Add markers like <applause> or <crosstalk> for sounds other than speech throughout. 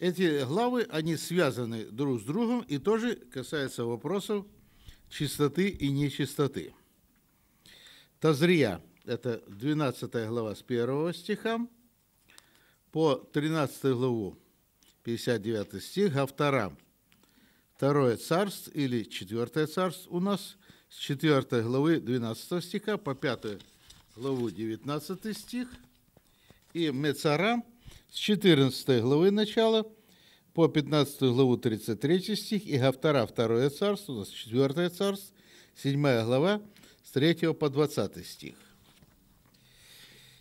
Эти главы, они связаны друг с другом и тоже касаются вопросов чистоты и нечистоты. Тазрия – это 12 глава с 1 стиха по 13 главу, 59 стих, Гавтара. Второе царство или четвертое царство у нас с 4 главы 12 стиха по 5 главу 19 стих. И Мецарам с 14 главы начала по 15 главу 33 стих и Гавтара второе царство, у нас 4 царство, 7 глава с 3 по 20 стих.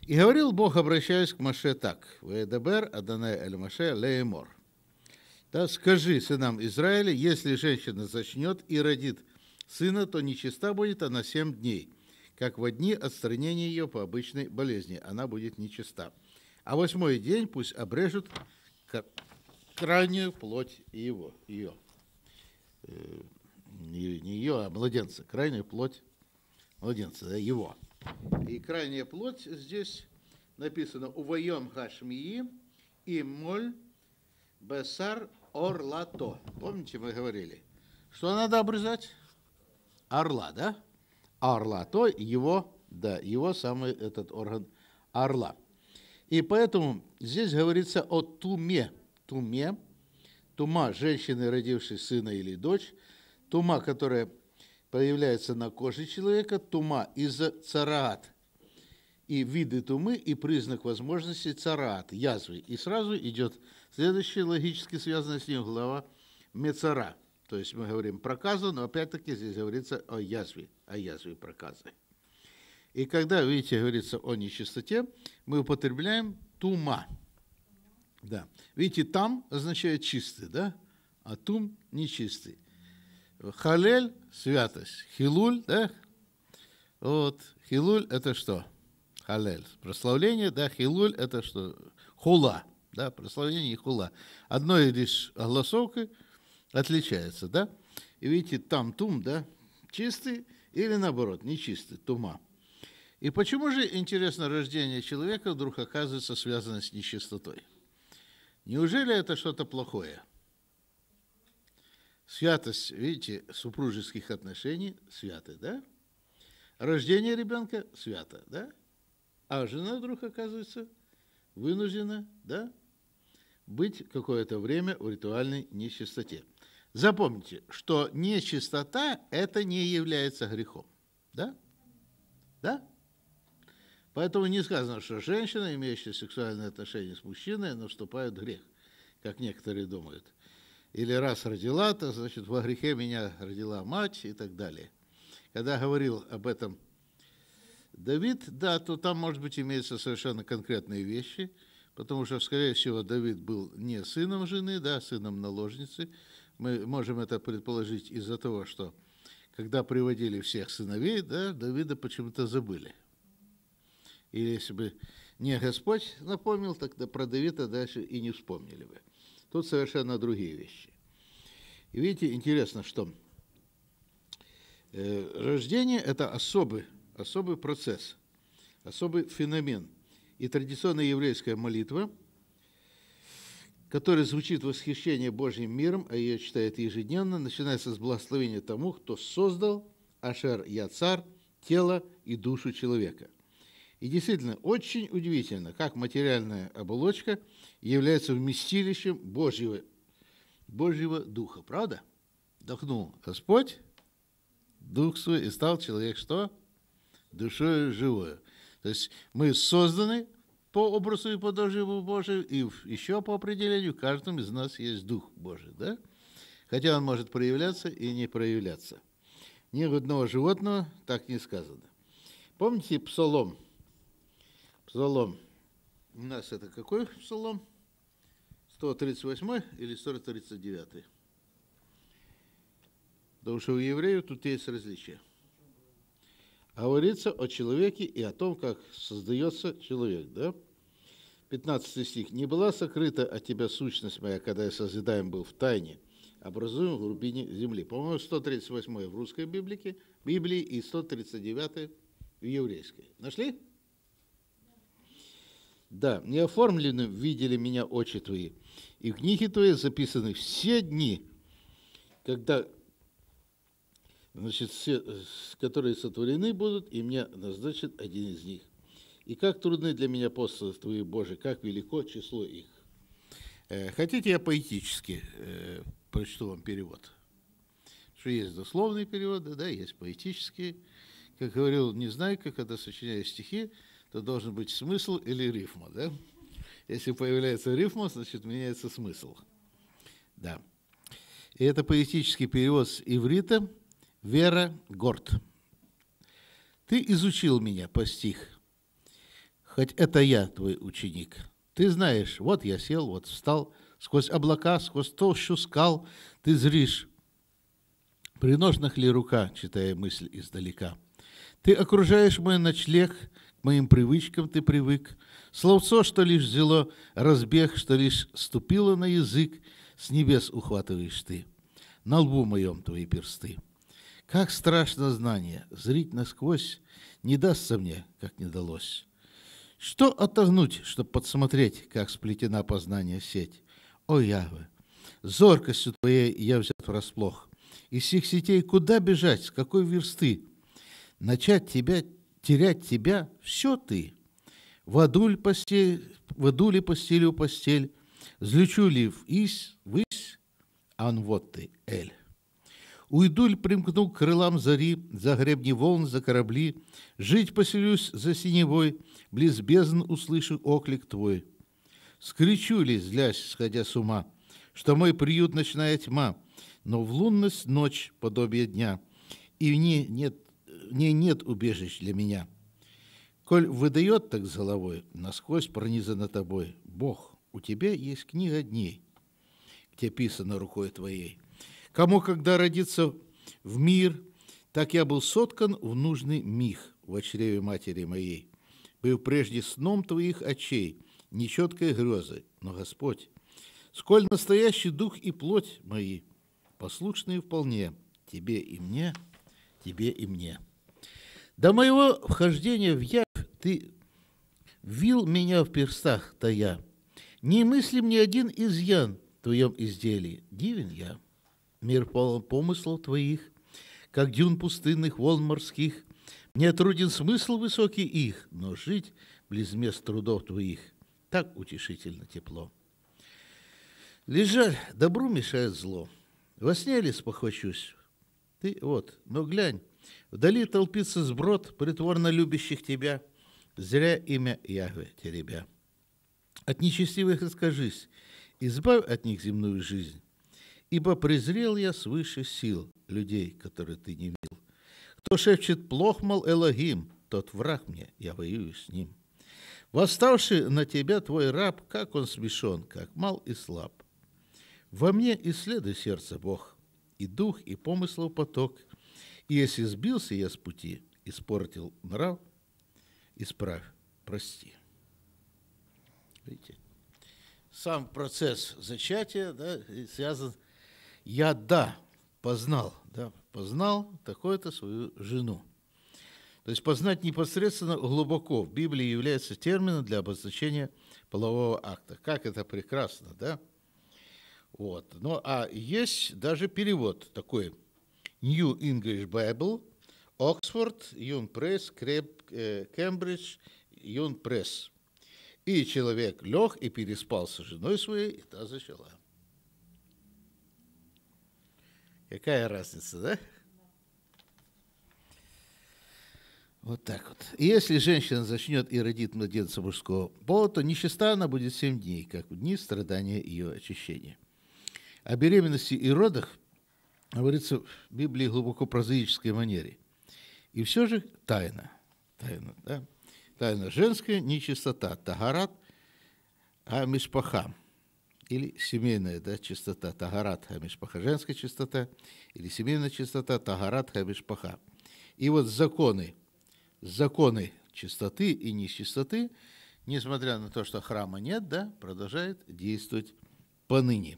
И говорил Бог, обращаясь к Маше так, «Ваэдабер Аданай Эль Маше Леемор». Да, «Скажи сынам Израиля, если женщина зачнет и родит сына, то нечиста будет она семь дней, как в дни отстранения ее по обычной болезни, она будет нечиста» а восьмой день пусть обрежут крайнюю плоть его, ее. Э, не, не ее, а младенца. Крайнюю плоть младенца, да, его. И крайняя плоть здесь написано «Уваем хашмии и моль бесар орлато». Помните, мы говорили, что надо обрезать? Орла, да? А орла, то его, да, его самый этот орган орла. И поэтому здесь говорится о туме. Туме. Тума женщины, родившей сына или дочь. Тума, которая проявляется на коже человека. Тума из-за цараат. И виды тумы, и признак возможности цараат, язвы. И сразу идет следующая логически связанная с ним глава Мецара. То есть мы говорим проказу, но опять-таки здесь говорится о язве, о язве проказы. И когда, видите, говорится о нечистоте, мы употребляем тума. Да. Видите, там означает чистый, да? А тум – нечистый. Халель – святость. Хилуль, да? Вот. Хилуль – это что? Халель. Прославление, да? Хилуль – это что? Хула, да? Прославление и хула. Одной лишь огласовкой отличается, да? И видите, там тум, да? Чистый или наоборот, нечистый, тума – и почему же, интересно, рождение человека вдруг оказывается связано с нечистотой? Неужели это что-то плохое? Святость, видите, супружеских отношений святы, да? Рождение ребенка свято, да? А жена вдруг оказывается вынуждена, да, быть какое-то время в ритуальной нечистоте. Запомните, что нечистота – это не является грехом, да? Да? Поэтому не сказано, что женщина, имеющая сексуальные отношения с мужчиной, наступает в грех, как некоторые думают. Или раз родила, то значит во грехе меня родила мать и так далее. Когда говорил об этом Давид, да, то там, может быть, имеются совершенно конкретные вещи, потому что, скорее всего, Давид был не сыном жены, да, сыном наложницы. Мы можем это предположить из-за того, что когда приводили всех сыновей, да, Давида почему-то забыли или если бы не Господь напомнил, тогда про Давида дальше и не вспомнили бы. Тут совершенно другие вещи. И видите, интересно, что э, рождение – это особый, особый процесс, особый феномен. И традиционная еврейская молитва, которая звучит восхищение Божьим миром, а ее читают ежедневно, начинается с благословения тому, кто создал Ашер Яцар, тело и душу человека. И действительно, очень удивительно, как материальная оболочка является вместилищем Божьего, Божьего Духа. Правда? Вдохнул Господь, Дух свой, и стал человек что? душой живою. То есть мы созданы по образу и подобию Божию, и еще по определению в каждом из нас есть Дух Божий, да? Хотя он может проявляться и не проявляться. Ни одного животного так не сказано. Помните Псалом Псалом. У нас это какой псалом? 138 или 139? Потому что у евреев тут есть различия. Говорится о человеке и о том, как создается человек, да? 15 стих. «Не была сокрыта от тебя сущность моя, когда я созидаем был в тайне, образуем в глубине земли». По-моему, 138 в русской Библии, Библии и 139 в еврейской. Нашли? Да, неоформленным видели меня очи твои. И в книге твоей записаны все дни, когда, значит, все, которые сотворены будут, и мне назначен один из них. И как трудны для меня посты твои, Боже, как велико число их. Э, хотите, я поэтически э, прочту вам перевод? Что есть дословные переводы, да, есть поэтические. Как говорил не Незнайка, когда сочиняю стихи, то должен быть смысл или рифма, да? Если появляется рифма, значит, меняется смысл. Да. И это поэтический перевод с иврита «Вера Горд». «Ты изучил меня по стих, хоть это я твой ученик. Ты знаешь, вот я сел, вот встал, сквозь облака, сквозь толщу скал ты зришь. При ножнах ли рука, читая мысль издалека? Ты окружаешь мой ночлег моим привычкам ты привык. Словцо, что лишь взяло разбег, что лишь ступило на язык, с небес ухватываешь ты. На лбу моем твои персты. Как страшно знание, зрить насквозь не дастся мне, как не далось. Что отогнуть, чтоб подсмотреть, как сплетена познания сеть? О, Явы, зоркостью твоей я взят врасплох. Из всех сетей куда бежать, с какой версты? Начать тебя терять тебя все ты. Водуль постель, водули постелю постель, злючу ли в ись, высь, ан вот ты, эль. Уйдуль примкнул к крылам зари, за гребни волн, за корабли, жить поселюсь за синевой, близ бездн услышу оклик твой. Скричу ли, злясь, сходя с ума, что мой приют ночная тьма, но в лунность ночь подобие дня, и в ней нет в ней нет убежищ для меня. Коль выдает так с головой, насквозь пронизано тобой. Бог, у тебя есть книга дней, где писано рукой твоей. Кому когда родиться в мир, так я был соткан в нужный миг в чреве матери моей. Был прежде сном твоих очей, нечеткой грезы, но Господь, сколь настоящий дух и плоть мои, послушные вполне тебе и мне, тебе и мне. До моего вхождения в явь ты вил меня в перстах я, Не мыслим ни один изъян в твоем изделии. Дивен я. Мир полон помыслов твоих, как дюн пустынных волн морских. Мне труден смысл высокий их, но жить близ мест трудов твоих так утешительно тепло. Лежаль, добру мешает зло. Во сне ли спохочусь? Ты вот, но глянь, Вдали толпится сброд притворно любящих тебя, зря имя Яхве теребя. От нечестивых искажись, избавь от них земную жизнь, ибо презрел я свыше сил людей, которые ты не мил. Кто шепчет плох, мол, Элогим, тот враг мне, я воюю с ним. Восставший на тебя твой раб, как он смешон, как мал и слаб. Во мне исследуй сердце Бог, и дух, и помыслов поток, и если сбился я с пути, испортил нрав, исправь, прости. Видите? Сам процесс зачатия да, связан «я да познал», да, познал такую-то свою жену. То есть познать непосредственно глубоко в Библии является термином для обозначения полового акта. Как это прекрасно, да? Вот. Ну, а есть даже перевод такой – New English Bible, Oxford, Юн Пресс, э, Кембридж, Юн Пресс. И человек лег и переспал со женой своей, и та зачала. Какая разница, да? Вот так вот. И если женщина зачнет и родит младенца мужского пола, то нечиста она будет семь дней, как в дни страдания ее очищения. О беременности и родах говорится в Библии глубоко прозаической манере. И все же тайна. Тайна, да? тайна женская, нечистота, тагарат, а мишпаха. Или семейная да, чистота, тагарат, а мишпаха. Женская чистота или семейная чистота, тагарат, а мишпаха. И вот законы, законы чистоты и нечистоты, несмотря на то, что храма нет, да, продолжает действовать поныне.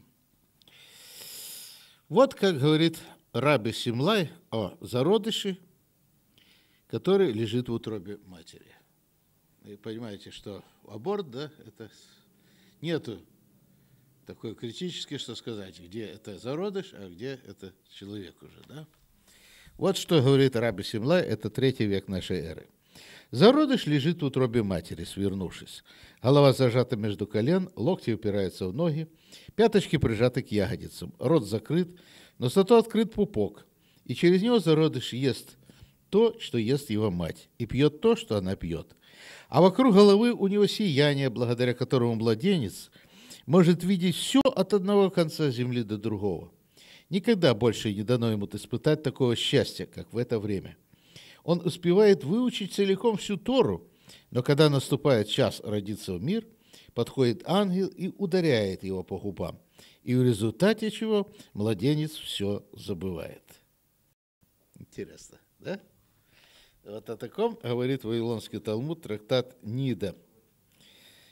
Вот как говорит Раби Симлай о зародыше, который лежит в утробе матери. И понимаете, что аборт, да, это нету такой критически, что сказать, где это зародыш, а где это человек уже, да? Вот что говорит Раби Симлай, это третий век нашей эры. Зародыш лежит в утробе матери, свернувшись. Голова зажата между колен, локти упираются в ноги, пяточки прижаты к ягодицам, рот закрыт, но зато открыт пупок, и через него зародыш ест то, что ест его мать, и пьет то, что она пьет. А вокруг головы у него сияние, благодаря которому младенец может видеть все от одного конца земли до другого. Никогда больше не дано ему испытать такого счастья, как в это время – он успевает выучить целиком всю Тору. Но когда наступает час родиться в мир, подходит ангел и ударяет его по губам, и в результате чего младенец все забывает. Интересно, да? Вот о таком говорит Вавилонский Талмуд, трактат Нида.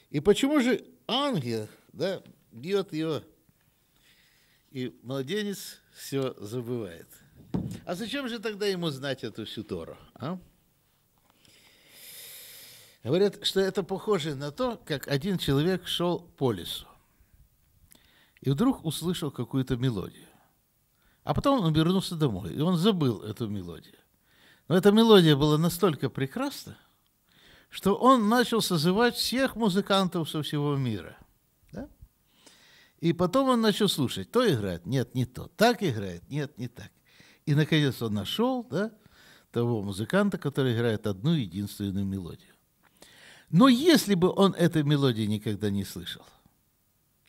И почему же ангел да, бьет его, и младенец все забывает – а зачем же тогда ему знать эту всю Тору? А? Говорят, что это похоже на то, как один человек шел по лесу и вдруг услышал какую-то мелодию. А потом он вернулся домой, и он забыл эту мелодию. Но эта мелодия была настолько прекрасна, что он начал созывать всех музыкантов со всего мира. Да? И потом он начал слушать, то играет, нет, не то, так играет, нет, не так. И, наконец, он нашел да, того музыканта, который играет одну единственную мелодию. Но если бы он этой мелодии никогда не слышал,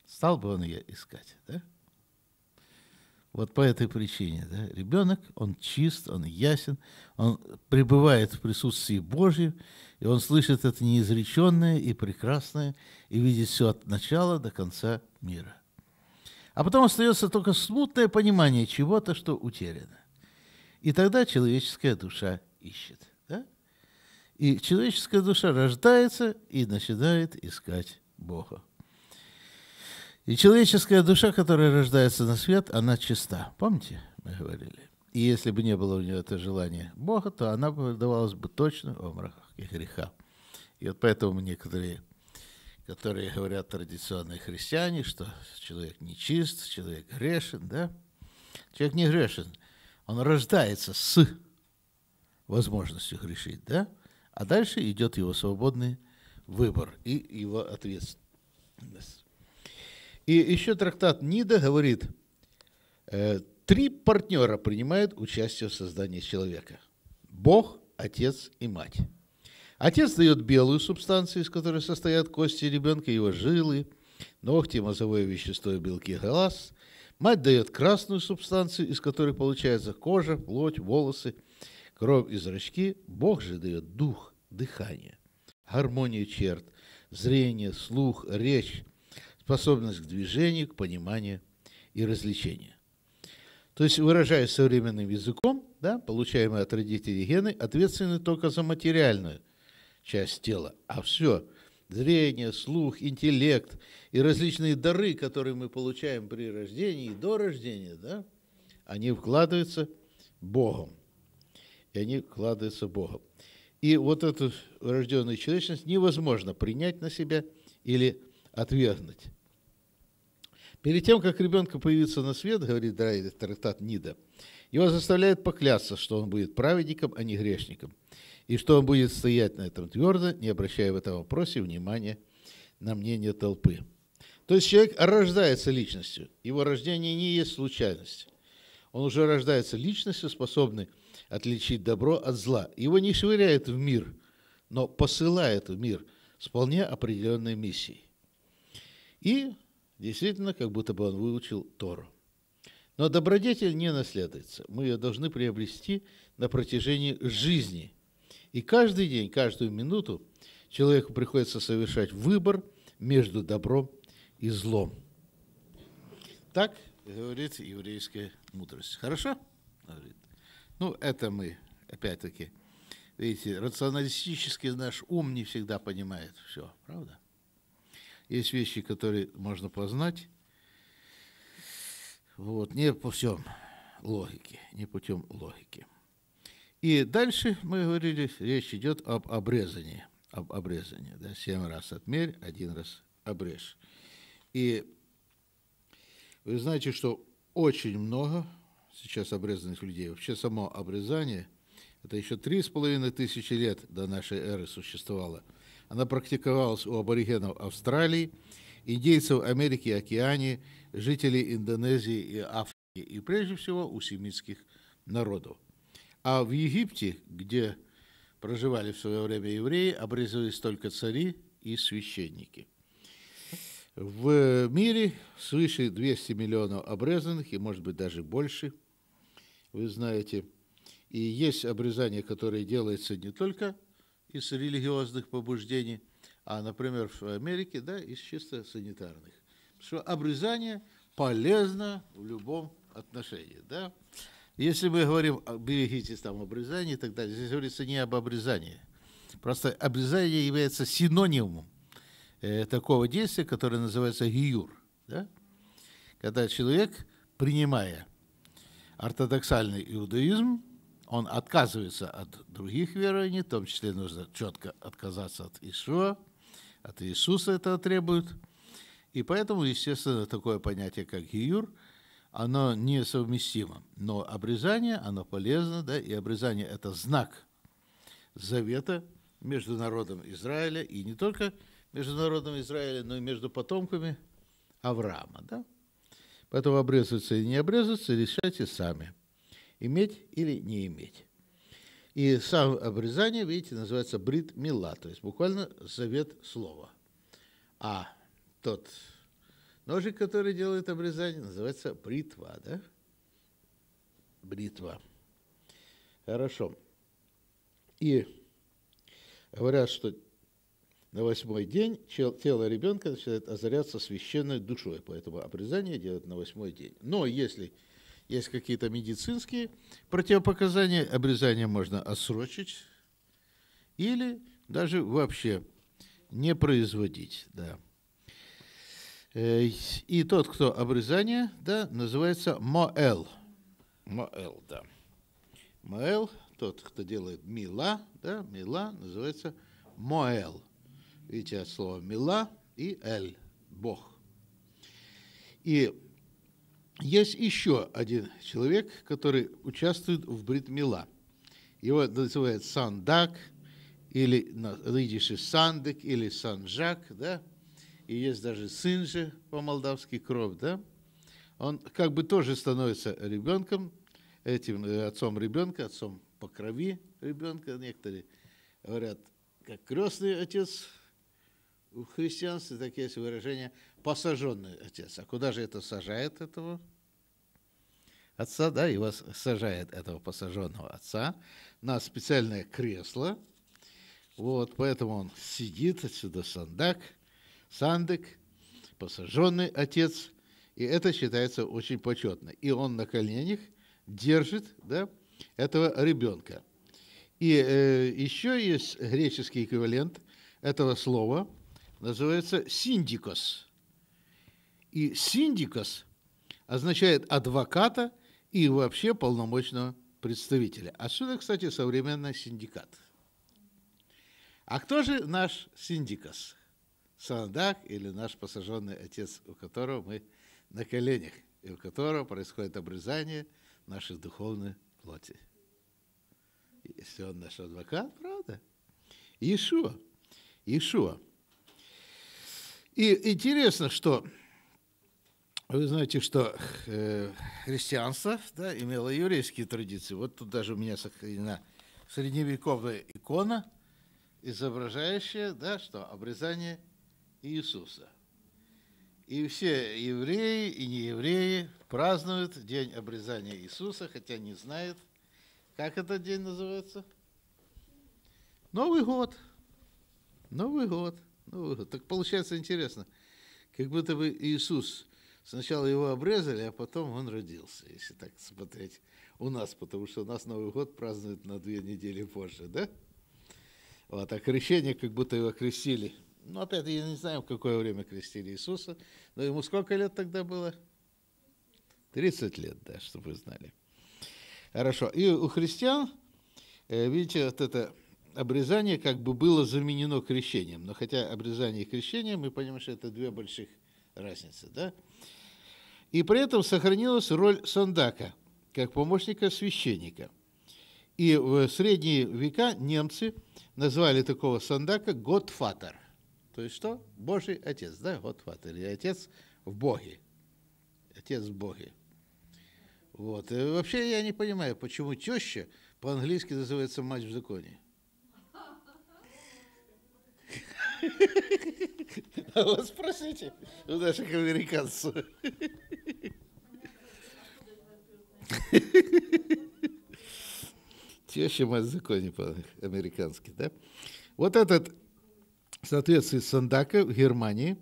стал бы он ее искать, да? Вот по этой причине, да, ребенок, он чист, он ясен, он пребывает в присутствии Божьем, и он слышит это неизреченное и прекрасное, и видит все от начала до конца мира. А потом остается только смутное понимание чего-то, что утеряно. И тогда человеческая душа ищет. Да? И человеческая душа рождается и начинает искать Бога. И человеческая душа, которая рождается на свет, она чиста. Помните, мы говорили? И если бы не было у нее это желание Бога, то она бы давалась бы точно омраках и греха. И вот поэтому некоторые, которые говорят традиционные христиане, что человек нечист, человек грешен, да? Человек не грешен – он рождается с возможностью грешить, да? А дальше идет его свободный выбор и его ответственность. И еще трактат Нида говорит, э, три партнера принимают участие в создании человека. Бог, отец и мать. Отец дает белую субстанцию, из которой состоят кости ребенка, его жилы, ногти, мозовое вещество и белки глаз – Мать дает красную субстанцию, из которой получается кожа, плоть, волосы, кровь и зрачки. Бог же дает дух, дыхание, гармонию черт, зрение, слух, речь, способность к движению, к пониманию и развлечению. То есть, выражаясь современным языком, да, получаемые от родителей гены ответственны только за материальную часть тела, а все – зрение, слух, интеллект и различные дары, которые мы получаем при рождении и до рождения, да, они вкладываются Богом. И они вкладываются Богом. И вот эту рожденную человечность невозможно принять на себя или отвергнуть. Перед тем, как ребенка появится на свет, говорит Драйдер, трактат Нида, его заставляет поклясться, что он будет праведником, а не грешником – и что он будет стоять на этом твердо, не обращая в этом вопросе внимания на мнение толпы. То есть человек рождается личностью, его рождение не есть случайность. Он уже рождается личностью, способной отличить добро от зла. Его не швыряет в мир, но посылает в мир с вполне определенной миссией. И действительно, как будто бы он выучил Тору. Но добродетель не наследуется. Мы ее должны приобрести на протяжении жизни – и каждый день, каждую минуту человеку приходится совершать выбор между добром и злом. Так говорит еврейская мудрость. Хорошо? Говорит. Ну, это мы, опять-таки, видите, рационалистически наш ум не всегда понимает все, правда? Есть вещи, которые можно познать, вот, не путем логики, не путем логики. И дальше мы говорили, речь идет об обрезании. Об обрезании. Да? Семь раз отмерь, один раз обрежь. И вы знаете, что очень много сейчас обрезанных людей. Вообще само обрезание, это еще три с половиной тысячи лет до нашей эры существовало. Она практиковалась у аборигенов Австралии, индейцев Америки Океании, жителей Индонезии и Африки, и прежде всего у семитских народов. А в Египте, где проживали в свое время евреи, обрезались только цари и священники. В мире свыше 200 миллионов обрезанных, и может быть даже больше, вы знаете. И есть обрезание, которое делается не только из религиозных побуждений, а, например, в Америке, да, из чисто санитарных. Потому что обрезание полезно в любом отношении, да. Если мы говорим, берегите там обрезание и так далее, здесь говорится не об обрезании. Просто обрезание является синонимом э, такого действия, которое называется гиюр. Да? Когда человек, принимая ортодоксальный иудаизм, он отказывается от других верований, в том числе нужно четко отказаться от Ишуа, от Иисуса этого требует. И поэтому, естественно, такое понятие, как гиюр – оно несовместимо. Но обрезание, оно полезно, да, и обрезание – это знак завета между народом Израиля, и не только между народом Израиля, но и между потомками Авраама, да. Поэтому обрезаться или не обрезаться решайте сами, иметь или не иметь. И сам обрезание, видите, называется брит мила, то есть буквально завет слова. А тот Ножик, который делает обрезание, называется бритва, да? Бритва. Хорошо. И говорят, что на восьмой день тело ребенка начинает озаряться священной душой, поэтому обрезание делают на восьмой день. Но если есть какие-то медицинские противопоказания, обрезание можно отсрочить или даже вообще не производить. Да. Э, и тот, кто обрезание, да, называется Моэл. Моэл, да. Моэл, тот, кто делает мила, да, мила, называется Моэл. Видите, от слова мила и эль, Бог. И есть еще один человек, который участвует в бритмила. Его называют сандак, или на идише сандык, или санжак, да, и есть даже сын же по-молдавски, кровь, да, он как бы тоже становится ребенком, этим э, отцом ребенка, отцом по крови ребенка. Некоторые говорят, как крестный отец у христианства, так есть выражение «посаженный отец». А куда же это сажает этого отца, да, его сажает этого посаженного отца на специальное кресло, вот, поэтому он сидит отсюда, сандак – сандык, посаженный отец, и это считается очень почетно. И он на коленях держит да, этого ребенка. И э, еще есть греческий эквивалент этого слова, называется синдикос. И синдикос означает адвоката и вообще полномочного представителя. Отсюда, кстати, современный синдикат. А кто же наш синдикос? Сандак или наш посаженный Отец, у которого мы на коленях, и у которого происходит обрезание нашей духовной плоти. Если он наш адвокат, правда? Иешуа. Иешуа. И интересно, что вы знаете, что э, христианство да, имело еврейские традиции. Вот тут даже у меня сохранена средневековая икона, изображающая, да, что обрезание – Иисуса. И все евреи и неевреи празднуют день обрезания Иисуса, хотя не знают, как этот день называется. Новый год. Новый год. Новый год. Так получается интересно, как будто бы Иисус, сначала его обрезали, а потом он родился, если так смотреть у нас, потому что у нас Новый год празднуют на две недели позже, да? Вот, а крещение, как будто его крестили – ну, опять я не знаю, в какое время крестили Иисуса, но ему сколько лет тогда было? 30 лет, да, чтобы вы знали. Хорошо. И у христиан, э, видите, вот это обрезание как бы было заменено крещением. Но хотя обрезание и крещение, мы понимаем, что это две больших разницы, да? И при этом сохранилась роль сандака, как помощника священника. И в средние века немцы назвали такого сандака «готфатер». То есть что? Божий Отец, да, вот фат, или Отец в Боге. Отец в Боге. Вот. И э, вообще я не понимаю, почему теща по-английски называется мать в законе. А вот спросите у наших американцев. Теща мать в законе по-американски, да? Вот этот в соответствии с Сандака в Германии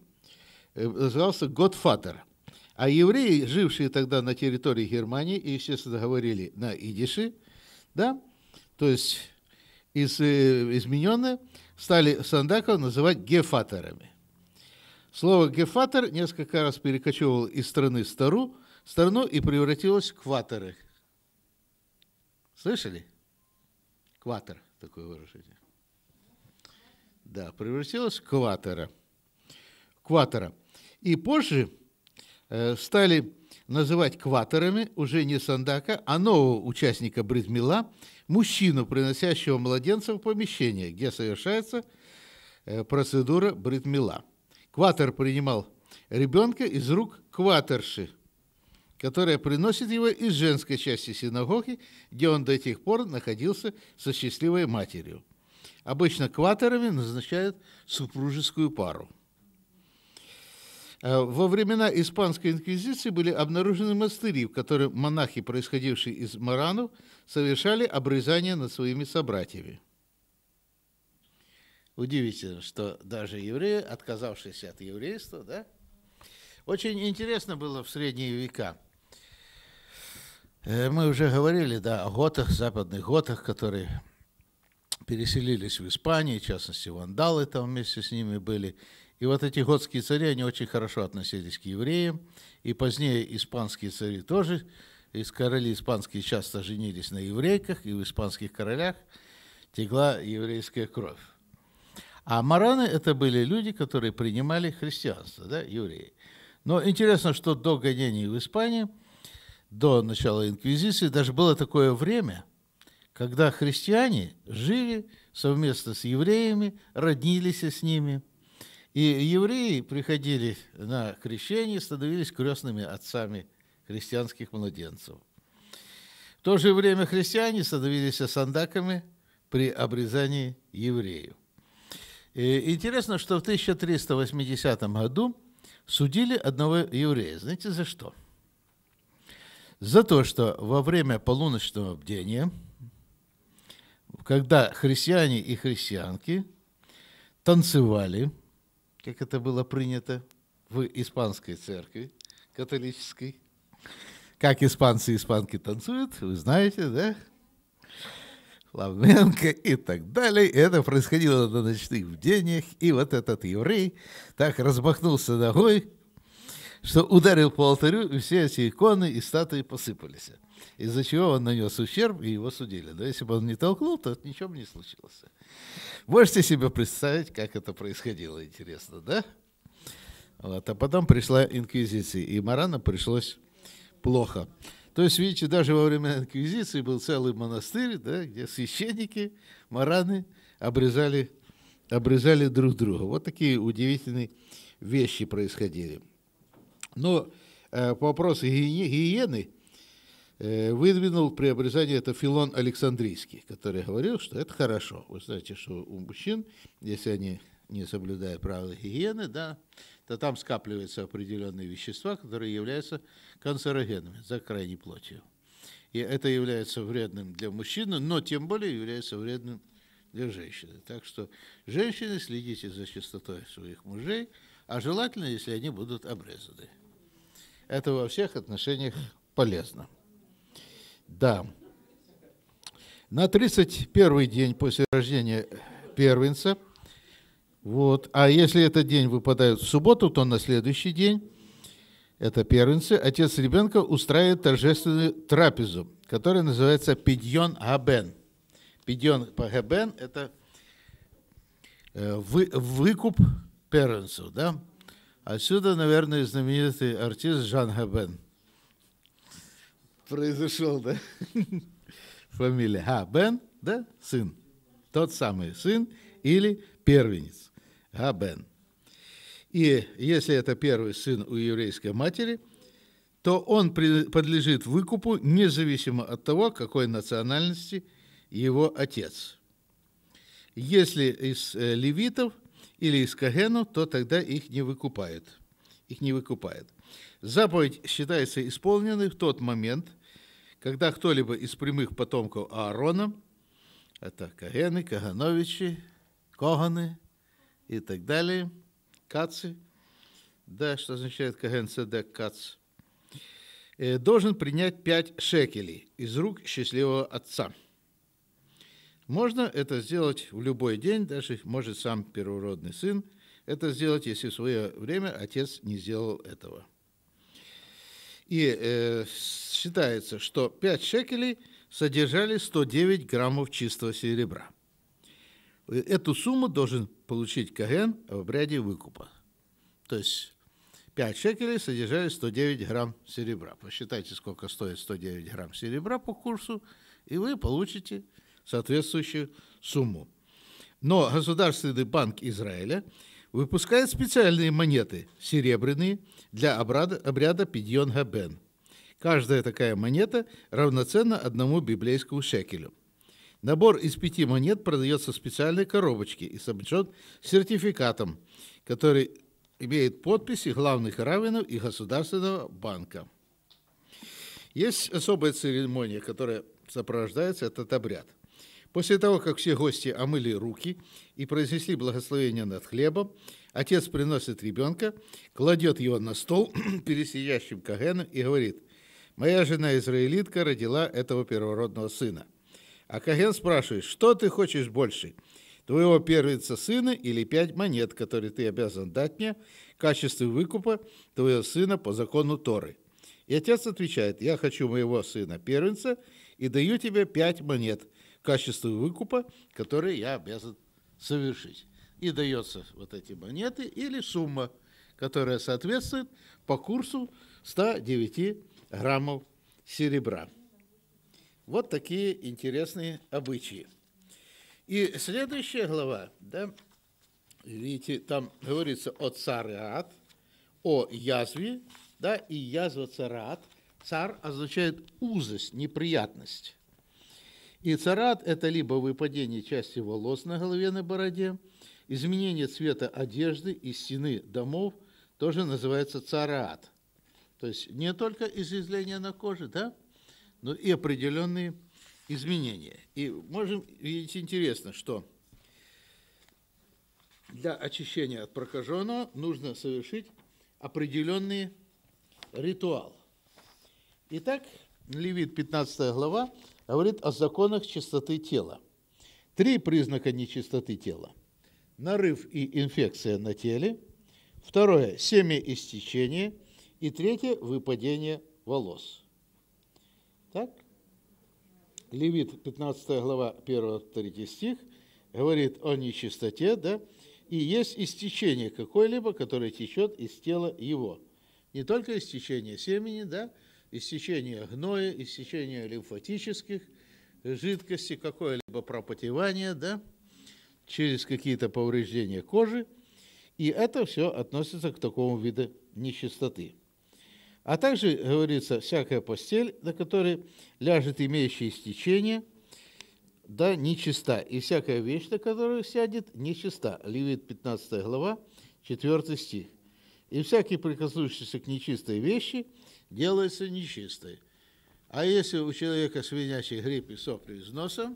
э, назывался «Годфатер». А евреи, жившие тогда на территории Германии, и, естественно, говорили на идише, да, то есть из, э, измененные, стали сандаков называть Гефатерами. Слово Гефатер несколько раз перекочевывало из страны в стару, страну и превратилось в кваторы. Слышали? Кватер такое выражение да, превратилась в кватера. Кватера. И позже э, стали называть кватерами уже не Сандака, а нового участника Бритмила, мужчину, приносящего младенца в помещение, где совершается э, процедура Бритмила. Кватер принимал ребенка из рук кватерши, которая приносит его из женской части синагоги, где он до тех пор находился со счастливой матерью. Обычно кватерами назначают супружескую пару. Э, во времена Испанской инквизиции были обнаружены монастыри, в которых монахи, происходившие из Марану, совершали обрезание над своими собратьями. Удивительно, что даже евреи, отказавшиеся от еврейства, да? Очень интересно было в средние века. Э, мы уже говорили, да, о готах, западных готах, которые переселились в Испанию, в частности, вандалы там вместе с ними были. И вот эти готские цари, они очень хорошо относились к евреям, и позднее испанские цари тоже, из короли испанские часто женились на еврейках, и в испанских королях текла еврейская кровь. А мараны – это были люди, которые принимали христианство, да, евреи. Но интересно, что до гонений в Испании, до начала инквизиции, даже было такое время – когда христиане жили совместно с евреями, роднились с ними. И евреи приходили на крещение, становились крестными отцами христианских младенцев. В то же время христиане становились сандаками при обрезании евреев. И э, интересно, что в 1380 году судили одного еврея. Знаете, за что? За то, что во время полуночного бдения – когда христиане и христианки танцевали, как это было принято в испанской церкви католической. Как испанцы и испанки танцуют, вы знаете, да? Фламенко и так далее. Это происходило на ночных бдениях. И вот этот еврей так размахнулся ногой, что ударил по алтарю, и все эти иконы и статуи посыпались из-за чего он нанес ущерб, и его судили. Да? Если бы он не толкнул, то ничего бы не случилось. Можете себе представить, как это происходило, интересно, да? Вот. А потом пришла инквизиция, и Марана пришлось плохо. То есть, видите, даже во время инквизиции был целый монастырь, да, где священники, мараны обрезали, обрезали друг друга. Вот такие удивительные вещи происходили. Но э, по вопросу гиены, Э, выдвинул при обрезании это Филон Александрийский, который говорил, что это хорошо. Вы знаете, что у мужчин, если они не соблюдают правила гигиены, да, то там скапливаются определенные вещества, которые являются канцерогенами за крайней плотью. И это является вредным для мужчины, но тем более является вредным для женщины. Так что, женщины, следите за чистотой своих мужей, а желательно, если они будут обрезаны. Это во всех отношениях полезно. Да. На 31 день после рождения первенца, вот, а если этот день выпадает в субботу, то на следующий день, это первенцы, отец ребенка устраивает торжественную трапезу, которая называется пидьон габен. Пидьон габен – это э, вы, выкуп первенцев, да? Отсюда, наверное, знаменитый артист Жан Габен – произошел, да? Фамилия. А, Бен, да? Сын. Тот самый сын или первенец. А, Бен. И если это первый сын у еврейской матери, то он подлежит выкупу независимо от того, какой национальности его отец. Если из э, левитов или из Кагену, то тогда их не выкупают. Их не выкупают. Заповедь считается исполненной в тот момент, когда кто-либо из прямых потомков Аарона, это Кагены, Кагановичи, Коганы и так далее, Кацы, да, что означает Каген Седек Кац, э, должен принять пять шекелей из рук счастливого отца. Можно это сделать в любой день, даже может сам первородный сын это сделать, если в свое время отец не сделал этого. И э, считается, что 5 шекелей содержали 109 граммов чистого серебра. Э, эту сумму должен получить Каген в обряде выкупа. То есть 5 шекелей содержали 109 грамм серебра. Посчитайте, сколько стоит 109 грамм серебра по курсу, и вы получите соответствующую сумму. Но Государственный банк Израиля – выпускает специальные монеты, серебряные, для обряда, обряда Пидьонга Бен. Каждая такая монета равноценна одному библейскому шекелю. Набор из пяти монет продается в специальной коробочке и снабжен сертификатом, который имеет подписи главных раввинов и Государственного банка. Есть особая церемония, которая сопровождается этот обряд – После того, как все гости омыли руки и произнесли благословение над хлебом, отец приносит ребенка, кладет его на стол <clears throat> перед сидящим Кагеном и говорит, «Моя жена израилитка родила этого первородного сына». А Каген спрашивает, «Что ты хочешь больше?» твоего первенца сына или пять монет, которые ты обязан дать мне в качестве выкупа твоего сына по закону Торы. И отец отвечает, я хочу моего сына первенца и даю тебе пять монет, качестве выкупа, который я обязан совершить. И дается вот эти монеты или сумма, которая соответствует по курсу 109 граммов серебра. Вот такие интересные обычаи. И следующая глава, да, видите, там говорится о царе ад, о язве, да, и язва царат. Цар означает узость, неприятность. И царат – это либо выпадение части волос на голове на бороде, изменение цвета одежды и стены домов тоже называется царат. То есть не только изъязвление на коже, да, но и определенные изменения. И можем видеть интересно, что для очищения от прокаженного нужно совершить определенный ритуал. Итак, Левит, 15 глава, говорит о законах чистоты тела. Три признака нечистоты тела. Нарыв и инфекция на теле. Второе – семя семяистечение. И третье – выпадение волос. Так? Левит, 15 глава, 1-3 стих, говорит о нечистоте, да? И есть истечение какое-либо, которое течет из тела его. Не только истечение семени, да? иссечение гноя, иссечение лимфатических жидкостей, какое-либо пропотевание, да, через какие-то повреждения кожи. И это все относится к такому виду нечистоты. А также, говорится, всякая постель, на которой ляжет имеющий истечение, да, нечиста. И всякая вещь, на которую сядет, нечиста. Левит 15 глава, 4 стих. И всякий, прикоснувшийся к нечистой вещи – делается нечистой. А если у человека свинячий грипп и сопли из носа,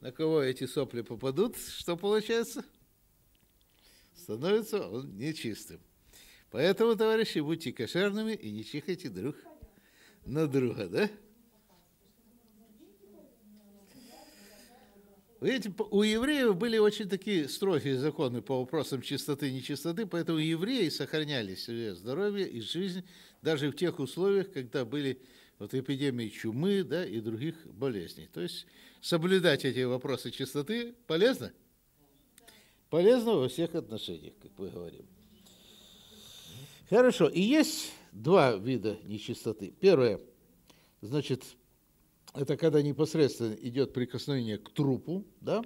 на кого эти сопли попадут, что получается? Становится он нечистым. Поэтому, товарищи, будьте кошерными и не чихайте друг на друга, да? Видите, у евреев были очень такие строгие законы по вопросам чистоты и нечистоты, поэтому евреи сохраняли себе здоровье и жизнь даже в тех условиях, когда были вот эпидемии чумы да, и других болезней. То есть соблюдать эти вопросы чистоты полезно? Полезно во всех отношениях, как мы говорим. Хорошо, и есть два вида нечистоты. Первое, значит, это когда непосредственно идет прикосновение к трупу, да,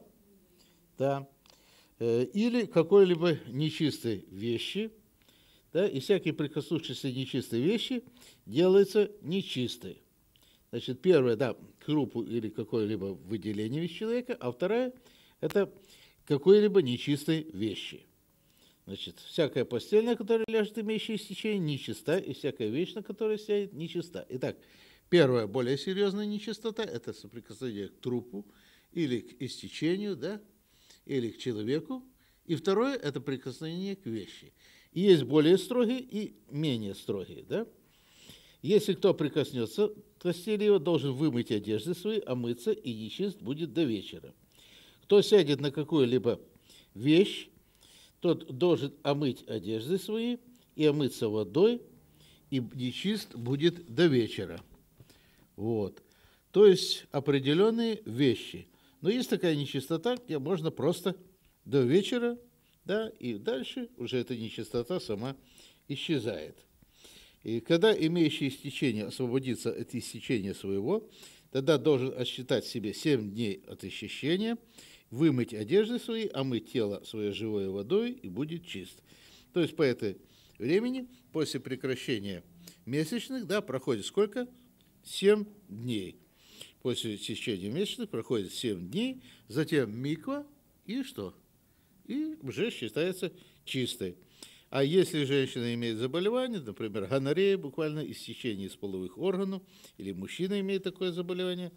да, э, или какой-либо нечистой вещи – да, и всякие прикоснувшиеся нечистые вещи делаются нечистые. Значит, первое, да, крупу или какое-либо выделение из человека, а второе – это какой-либо нечистой вещи. Значит, всякая постельная, которая которой ляжет имеющая истечение, нечиста, и всякая вещь, на которой сядет, нечиста. Итак, первая более серьезная нечистота – это соприкосновение к трупу или к истечению, да, или к человеку. И второе – это прикосновение к вещи. И есть более строгие и менее строгие. Да? Если кто прикоснется к постели его, должен вымыть одежды свои, омыться, и нечист будет до вечера. Кто сядет на какую-либо вещь, тот должен омыть одежды свои и омыться водой, и нечист будет до вечера. Вот. То есть определенные вещи. Но есть такая нечистота, где можно просто до вечера да, и дальше уже эта нечистота сама исчезает. И когда имеющий истечение освободится от истечения своего, тогда должен отсчитать себе семь дней от исчищения, вымыть одежды свои, а мыть тело свое живой водой и будет чист. То есть по этой времени, после прекращения месячных, да, проходит сколько? 7 дней. После течения месячных проходит 7 дней, затем миква и что? и уже считается чистой. А если женщина имеет заболевание, например, гонорея, буквально истечение из половых органов, или мужчина имеет такое заболевание,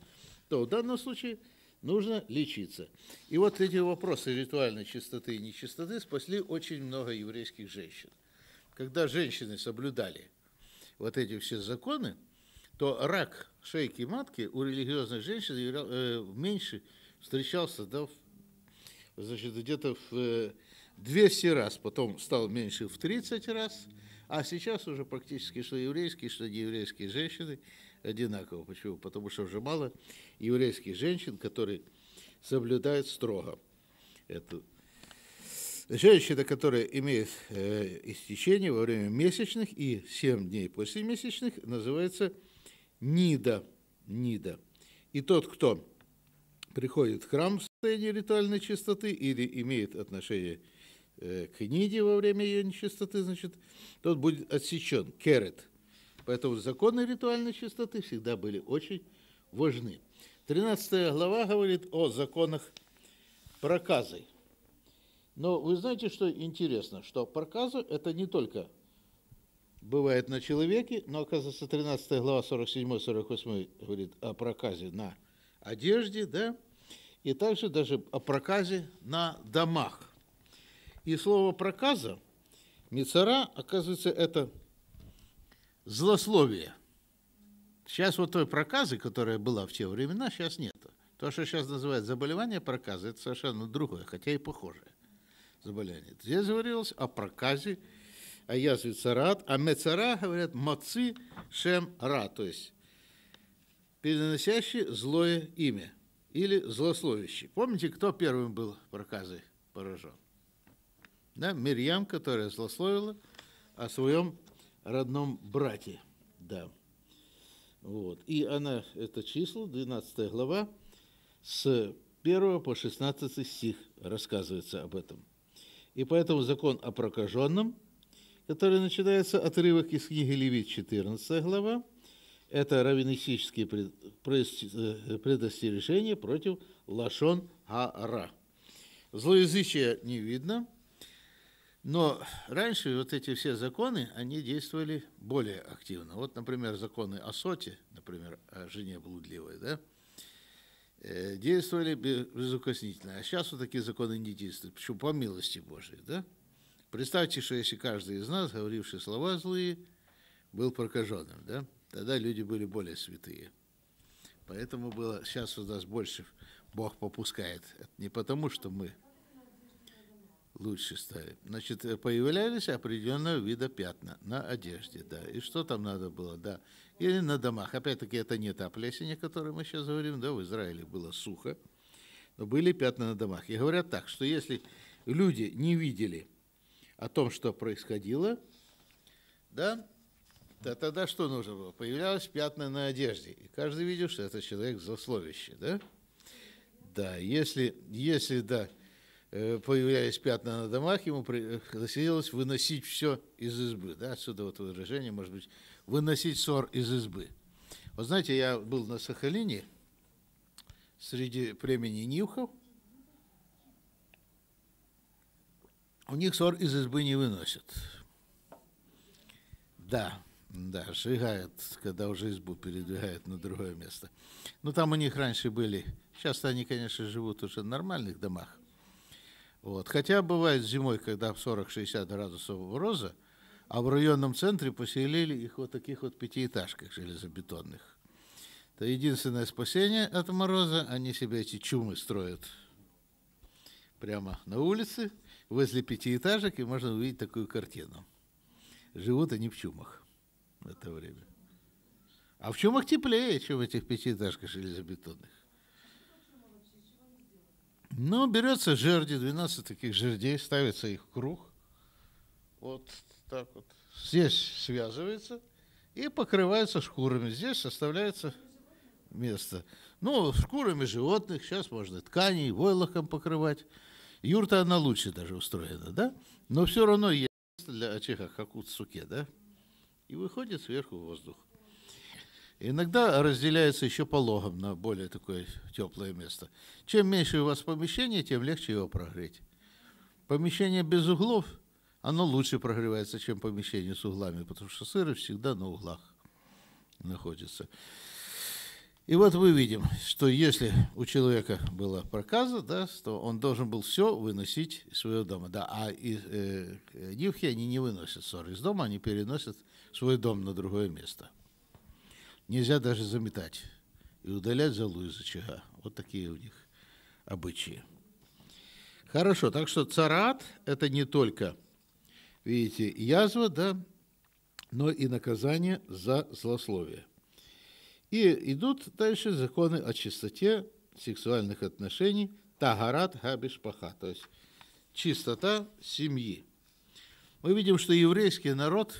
то в данном случае нужно лечиться. И вот эти вопросы ритуальной чистоты и нечистоты спасли очень много еврейских женщин. Когда женщины соблюдали вот эти все законы, то рак шейки матки у религиозных женщин э, меньше встречался да, в значит, где-то в 200 э, раз, потом стал меньше в 30 раз, а сейчас уже практически что еврейские, что нееврейские женщины одинаково. Почему? Потому что уже мало еврейских женщин, которые соблюдают строго эту Женщина, которая имеет э, истечение во время месячных и 7 дней после месячных, называется нида. нида. И тот, кто приходит в храм состояние ритуальной чистоты или имеет отношение э, к ниде во время ее нечистоты, значит, тот будет отсечен, керет. Поэтому законы ритуальной чистоты всегда были очень важны. 13 глава говорит о законах проказы. Но вы знаете, что интересно, что проказа это не только бывает на человеке, но оказывается 13 глава 47-48 говорит о проказе на одежде, да, и также даже о проказе на домах. И слово проказа, мицара, оказывается, это злословие. Сейчас вот той проказы, которая была в те времена, сейчас нет. То, что сейчас называют заболевание проказа, это совершенно другое, хотя и похожее заболевание. Здесь говорилось о проказе, о язве царат, а мецара, говорят, мацы шем ра, то есть переносящий злое имя – или злословящий. Помните, кто первым был проказой поражен? Да, Мирьям, которая злословила о своем родном брате. Да. Вот. И она, это число, 12 глава, с 1 по 16 стих рассказывается об этом. И поэтому закон о прокаженном, который начинается отрывок из книги Левит, 14 глава, это раввинистические э, предостережения против лашон ара. Злоязычия не видно, но раньше вот эти все законы, они действовали более активно. Вот, например, законы о соте, например, о жене блудливой, да, э, действовали безукоснительно. А сейчас вот такие законы не действуют, почему по милости Божией, да? Представьте, что если каждый из нас, говоривший слова злые, был прокаженным, да? Тогда люди были более святые. Поэтому было, сейчас у нас больше Бог попускает. Это не потому, что мы лучше стали. Значит, э, появлялись определенного вида пятна на одежде, да. И что там надо было, да. Или на домах. Опять-таки, это не та плесень, о которой мы сейчас говорим, да, в Израиле было сухо. Но были пятна на домах. И говорят так, что если люди не видели о том, что происходило, да, да, тогда что нужно было? Появлялось пятна на одежде, и каждый видел, что это человек в злословище, да? Да, если, если да, э, появлялись пятна на домах, ему приходилось э, выносить все из избы. Да? Отсюда вот выражение, может быть, выносить ссор из избы. Вот знаете, я был на Сахалине среди племени Нивхов. У них ссор из избы не выносят. Да. Да, сжигают, когда уже избу передвигают на другое место. Ну, там у них раньше были. Сейчас они, конечно, живут уже в нормальных домах. Вот. Хотя бывает зимой, когда в 40-60 градусов мороза, а в районном центре поселили их вот таких вот пятиэтажках железобетонных. Это единственное спасение от мороза. Они себе эти чумы строят прямо на улице, возле пятиэтажек, и можно увидеть такую картину. Живут они в чумах в это время. А в чумах теплее, чем в этих пятиэтажках железобетонных. Ну, берется жерди, 12 таких жердей, ставится их в круг. Вот так вот. Здесь связывается и покрывается шкурами. Здесь оставляется место. Ну, шкурами животных, сейчас можно тканей, войлоком покрывать. Юрта, она лучше даже устроена, да? Но все равно есть для как у цуке, да? и выходит сверху воздух. Иногда разделяется еще пологом на более такое теплое место. Чем меньше у вас помещение, тем легче его прогреть. Помещение без углов, оно лучше прогревается, чем помещение с углами, потому что сыры всегда на углах находится. И вот мы видим, что если у человека была проказа, да, то он должен был все выносить из своего дома. Да, а и, э, нюхи, они не выносят ссоры из дома, они переносят свой дом на другое место. Нельзя даже заметать и удалять залу из очага. Вот такие у них обычаи. Хорошо, так что царат – это не только, видите, язва, да, но и наказание за злословие. И идут дальше законы о чистоте сексуальных отношений, тагарат хабишпаха, то есть чистота семьи. Мы видим, что еврейский народ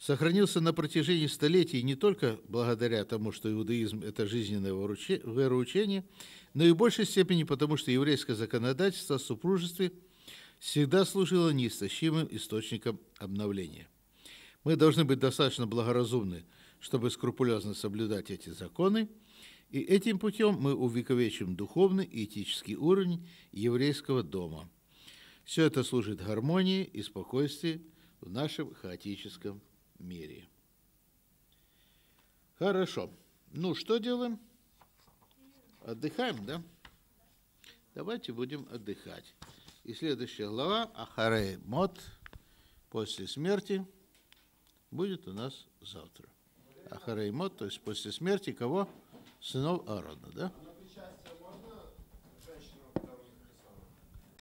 сохранился на протяжении столетий не только благодаря тому, что иудаизм – это жизненное вероучение, но и в большей степени потому, что еврейское законодательство о супружестве всегда служило неистощимым источником обновления. Мы должны быть достаточно благоразумны – чтобы скрупулезно соблюдать эти законы, и этим путем мы увековечим духовный и этический уровень еврейского дома. Все это служит гармонии и спокойствию в нашем хаотическом мире. Хорошо. Ну, что делаем? Отдыхаем, да? Давайте будем отдыхать. И следующая глава, Ахарей Мот, после смерти, будет у нас завтра. Ахареймот, то есть после смерти кого? Сынов Аарона, да?